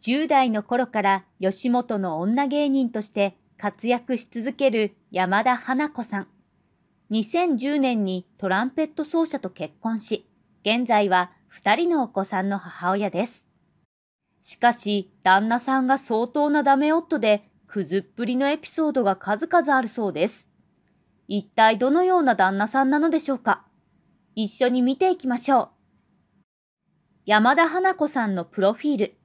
10代の頃から吉本の女芸人として活躍し続ける山田花子さん。2010年にトランペット奏者と結婚し、現在は2人のお子さんの母親です。しかし、旦那さんが相当なダメ夫で、くずっぷりのエピソードが数々あるそうです。一体どのような旦那さんなのでしょうか一緒に見ていきましょう。山田花子さんのプロフィール。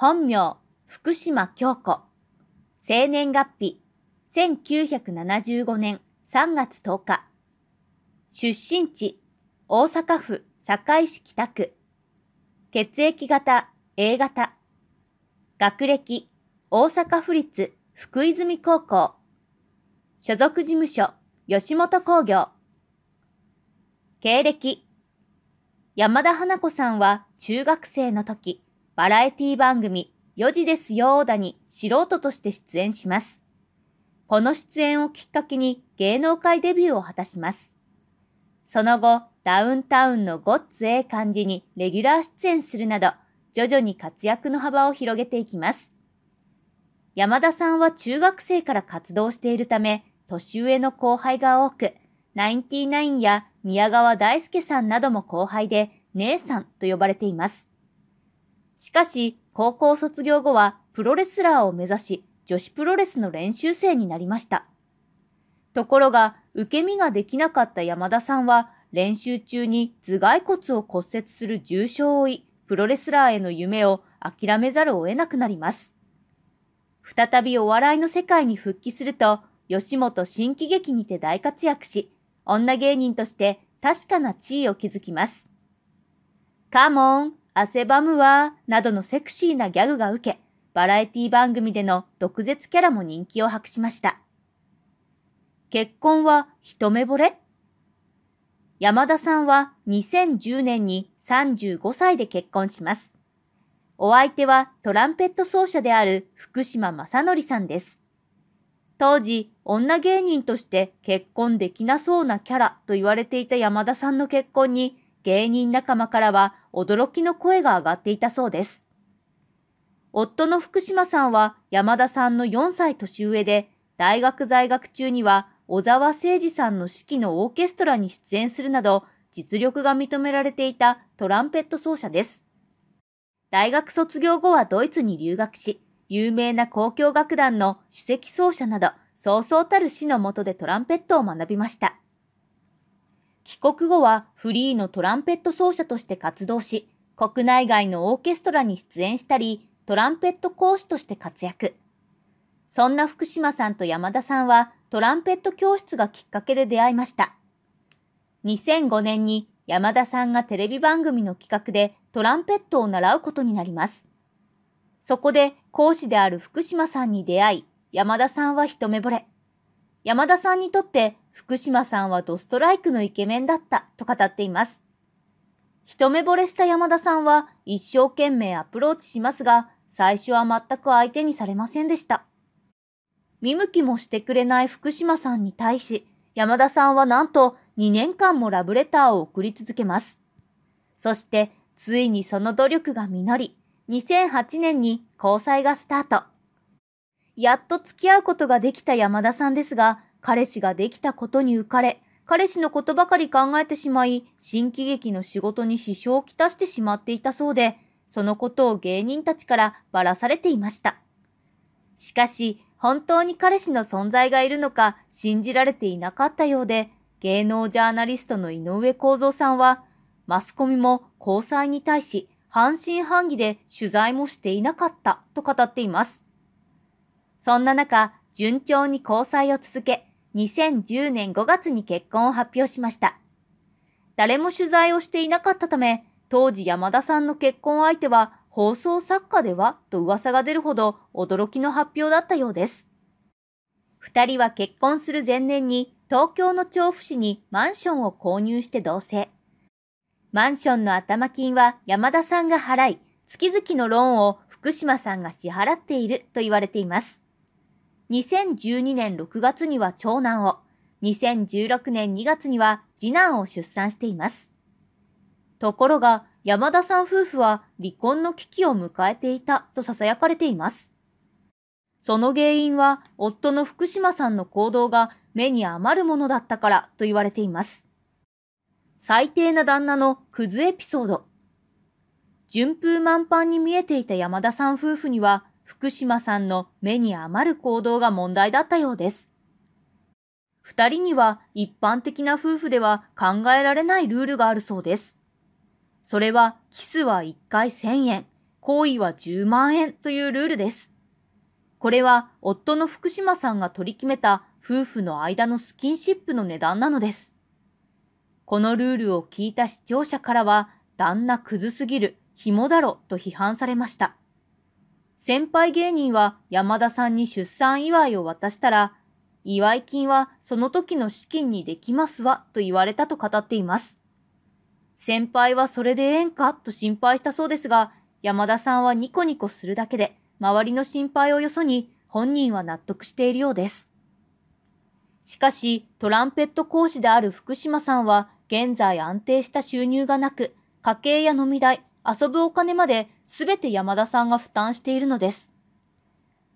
本名、福島京子。生年月日、1975年3月10日。出身地、大阪府堺市北区。血液型、A 型。学歴、大阪府立福泉高校。所属事務所、吉本興業。経歴、山田花子さんは中学生の時、バラエティ番組4時ですよーだに素人として出演します。この出演をきっかけに芸能界デビューを果たします。その後、ダウンタウンのゴッツええ感じにレギュラー出演するなど、徐々に活躍の幅を広げていきます。山田さんは中学生から活動しているため、年上の後輩が多く、ナインティナインや宮川大輔さんなども後輩で、姉さんと呼ばれています。しかし、高校卒業後はプロレスラーを目指し、女子プロレスの練習生になりました。ところが、受け身ができなかった山田さんは、練習中に頭蓋骨を骨折する重傷を負い、プロレスラーへの夢を諦めざるを得なくなります。再びお笑いの世界に復帰すると、吉本新喜劇にて大活躍し、女芸人として確かな地位を築きます。カモン汗ばむわなどのセクシーなギャグが受け、バラエティ番組での毒舌キャラも人気を博しました。結婚は一目惚れ山田さんは2010年に35歳で結婚します。お相手はトランペット奏者である福島正則さんです。当時、女芸人として結婚できなそうなキャラと言われていた山田さんの結婚に芸人仲間からは驚きの声が上がっていたそうです。夫の福島さんは山田さんの4歳年上で、大学在学中には小沢誠二さんの指揮のオーケストラに出演するなど、実力が認められていたトランペット奏者です。大学卒業後はドイツに留学し、有名な交響楽団の首席奏者など、そうそうたる師のもとでトランペットを学びました。帰国後はフリーのトランペット奏者として活動し、国内外のオーケストラに出演したり、トランペット講師として活躍。そんな福島さんと山田さんはトランペット教室がきっかけで出会いました。2005年に山田さんがテレビ番組の企画でトランペットを習うことになります。そこで講師である福島さんに出会い、山田さんは一目惚れ。山田さんにとって福島さんはドストライクのイケメンだったと語っています。一目惚れした山田さんは一生懸命アプローチしますが、最初は全く相手にされませんでした。見向きもしてくれない福島さんに対し、山田さんはなんと2年間もラブレターを送り続けます。そして、ついにその努力が実り、2008年に交際がスタート。やっと付き合うことができた山田さんですが、彼氏ができたことに浮かれ、彼氏のことばかり考えてしまい、新喜劇の仕事に支障をきたしてしまっていたそうで、そのことを芸人たちからばらされていました。しかし、本当に彼氏の存在がいるのか信じられていなかったようで、芸能ジャーナリストの井上公造さんは、マスコミも交際に対し半信半疑で取材もしていなかったと語っています。そんな中、順調に交際を続け、2010年5月に結婚を発表しました。誰も取材をしていなかったため、当時山田さんの結婚相手は放送作家ではと噂が出るほど驚きの発表だったようです。二人は結婚する前年に東京の調布市にマンションを購入して同棲。マンションの頭金は山田さんが払い、月々のローンを福島さんが支払っていると言われています。2012年6月には長男を、2016年2月には次男を出産しています。ところが、山田さん夫婦は離婚の危機を迎えていたと囁かれています。その原因は夫の福島さんの行動が目に余るものだったからと言われています。最低な旦那のクズエピソード。順風満帆に見えていた山田さん夫婦には福島さんの目に余る行動が問題だったようです。二人には一般的な夫婦では考えられないルールがあるそうです。それはキスは1回1000円、行為は10万円というルールです。これは夫の福島さんが取り決めた夫婦の間のスキンシップの値段なのです。このルールを聞いた視聴者からは、旦那クズすぎる、紐だろと批判されました。先輩芸人は山田さんに出産祝いを渡したら、祝い金はその時の資金にできますわと言われたと語っています。先輩はそれでええんかと心配したそうですが、山田さんはニコニコするだけで、周りの心配をよそに本人は納得しているようです。しかし、トランペット講師である福島さんは、現在安定した収入がなく、家計や飲み代、遊ぶお金まで全て山田さんが負担しているのです。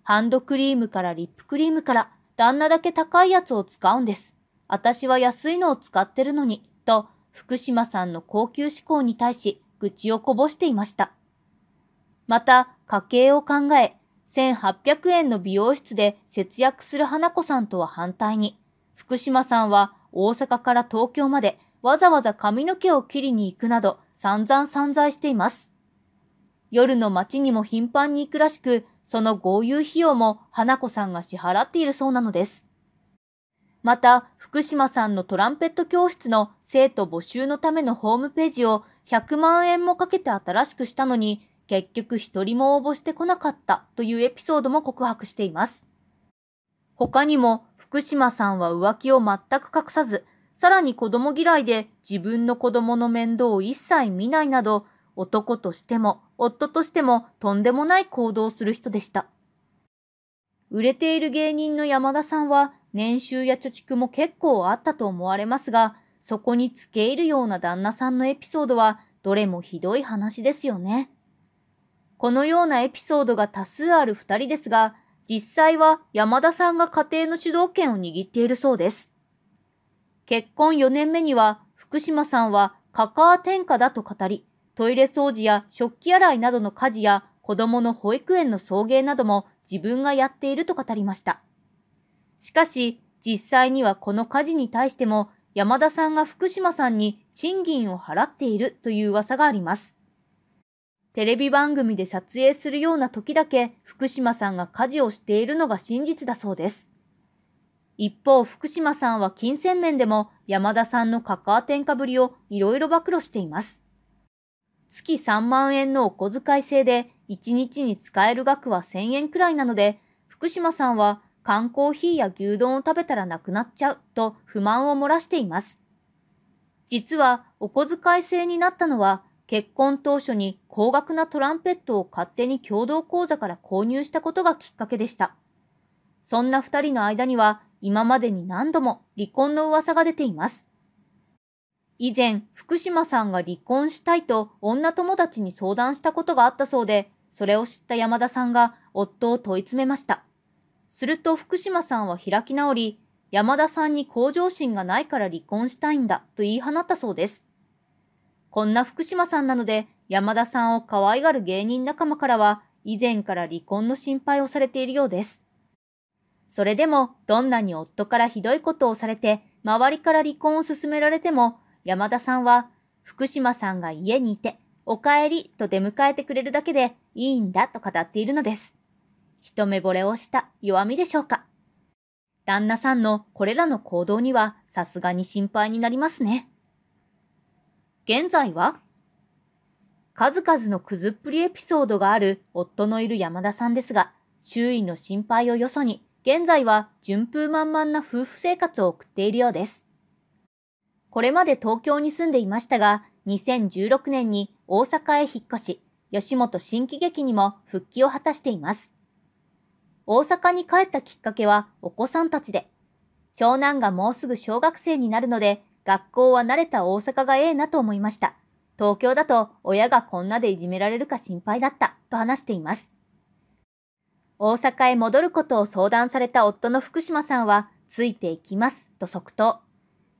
ハンドクリームからリップクリームから旦那だけ高いやつを使うんです。私は安いのを使ってるのに、と福島さんの高級志向に対し愚痴をこぼしていました。また家計を考え、1800円の美容室で節約する花子さんとは反対に、福島さんは大阪から東京までわざわざ髪の毛を切りに行くなど散々散在しています。夜の街にも頻繁に行くらしく、その豪遊費用も花子さんが支払っているそうなのです。また、福島さんのトランペット教室の生徒募集のためのホームページを100万円もかけて新しくしたのに、結局一人も応募してこなかったというエピソードも告白しています。他にも、福島さんは浮気を全く隠さず、さらに子供嫌いで自分の子供の面倒を一切見ないなど、男としても夫としてもとんでもない行動をする人でした。売れている芸人の山田さんは年収や貯蓄も結構あったと思われますが、そこに付け入るような旦那さんのエピソードはどれもひどい話ですよね。このようなエピソードが多数ある二人ですが、実際は山田さんが家庭の主導権を握っているそうです。結婚4年目には福島さんはカカア天下だと語り、トイレ掃除や食器洗いなどの家事や子供の保育園の送迎なども自分がやっていると語りました。しかし、実際にはこの家事に対しても山田さんが福島さんに賃金を払っているという噂があります。テレビ番組で撮影するような時だけ福島さんが家事をしているのが真実だそうです。一方、福島さんは金銭面でも山田さんのカカー天下ぶりをいろいろ暴露しています。月3万円のお小遣い制で1日に使える額は1000円くらいなので、福島さんは缶コーヒーや牛丼を食べたらなくなっちゃうと不満を漏らしています。実はお小遣い制になったのは結婚当初に高額なトランペットを勝手に共同口座から購入したことがきっかけでした。そんな二人の間には今までに何度も離婚の噂が出ています。以前、福島さんが離婚したいと女友達に相談したことがあったそうで、それを知った山田さんが夫を問い詰めました。すると福島さんは開き直り、山田さんに向上心がないから離婚したいんだと言い放ったそうです。こんな福島さんなので、山田さんを可愛がる芸人仲間からは、以前から離婚の心配をされているようです。それでもどんなに夫からひどいことをされて周りから離婚を勧められても山田さんは福島さんが家にいてお帰りと出迎えてくれるだけでいいんだと語っているのです。一目惚れをした弱みでしょうか。旦那さんのこれらの行動にはさすがに心配になりますね。現在は数々のくずっぷりエピソードがある夫のいる山田さんですが、周囲の心配をよそに現在は順風満々な夫婦生活を送っているようです。これまで東京に住んでいましたが、2016年に大阪へ引っ越し、吉本新喜劇にも復帰を果たしています。大阪に帰ったきっかけはお子さんたちで、長男がもうすぐ小学生になるので、学校は慣れた大阪がええなと思いました。東京だと親がこんなでいじめられるか心配だったと話しています。大阪へ戻ることを相談された夫の福島さんは、ついていきます、と即答。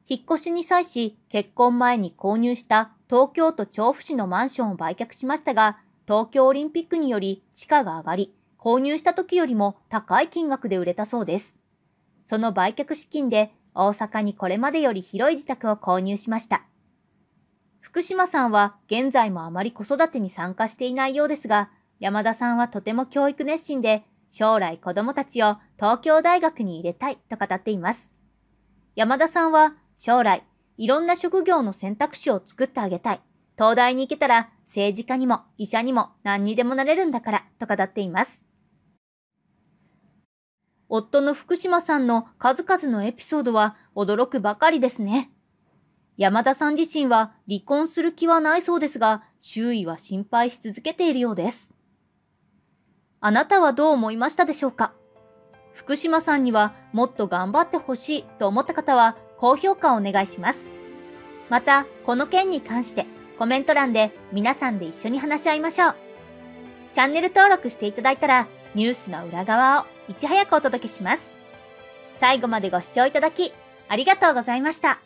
引っ越しに際し、結婚前に購入した東京都調布市のマンションを売却しましたが、東京オリンピックにより地価が上がり、購入した時よりも高い金額で売れたそうです。その売却資金で大阪にこれまでより広い自宅を購入しました。福島さんは現在もあまり子育てに参加していないようですが、山田さんはとても教育熱心で将来子供たちを東京大学に入れたいと語っています。山田さんは将来いろんな職業の選択肢を作ってあげたい。東大に行けたら政治家にも医者にも何にでもなれるんだからと語っています。夫の福島さんの数々のエピソードは驚くばかりですね。山田さん自身は離婚する気はないそうですが、周囲は心配し続けているようです。あなたはどう思いましたでしょうか福島さんにはもっと頑張ってほしいと思った方は高評価をお願いします。また、この件に関してコメント欄で皆さんで一緒に話し合いましょう。チャンネル登録していただいたらニュースの裏側をいち早くお届けします。最後までご視聴いただきありがとうございました。